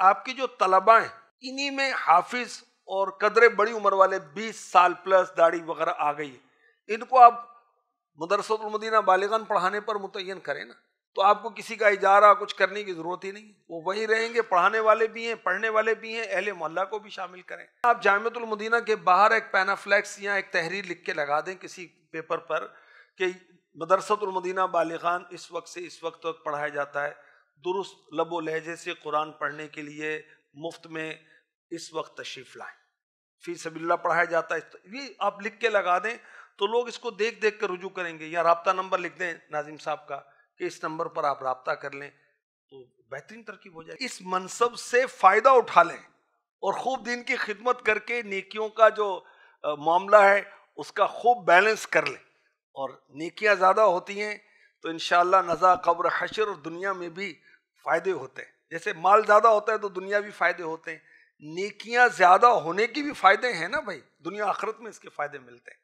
आपकी जो तलबा हैं इन्हीं में हाफिज और कदरे बड़ी उम्र वाले 20 साल प्लस दाढ़ी वगैरह आ गई है इनको आप मदरसतमदीना बालिगान पढ़ाने पर मुतन करें ना तो आपको किसी का इजारा कुछ करने की ज़रूरत ही नहीं वो वहीं रहेंगे पढ़ाने वाले भी हैं पढ़ने वाले भी हैं अहले मोहल्ला को भी शामिल करें आप जामतुलमदीना के बाहर एक पैनाफ्लैक्स या एक तहरीर लिख के लगा दें किसी पेपर पर कि मदरसतमदीना बालिगान इस वक्त से इस वक्त तक तो पढ़ाया जाता है दुरुस्त लबो लहजे से कुरान पढ़ने के लिए मुफ्त में इस वक्त तशरीफ़ लाएं फिर सबिल्ला पढ़ाया जाता है ये आप लिख के लगा दें तो लोग इसको देख देख कर रुजू करेंगे या रबता नंबर लिख दें नाजिम साहब का कि इस नंबर पर आप रबता कर लें तो बेहतरीन तरकीब हो जाए इस मनसब से फ़ायदा उठा लें और खूब दिन की खिदमत करके नेकियों का जो मामला है उसका खूब बैलेंस कर लें और नेकियाँ ज़्यादा होती हैं तो इन नज़ा कब्र हशर और दुनिया में भी फ़ायदे होते हैं जैसे माल ज़्यादा होता है तो दुनिया भी फ़ायदे होते हैं नेकियाँ ज़्यादा होने के भी फ़ायदे हैं ना भाई दुनिया आखरत में इसके फ़ायदे मिलते हैं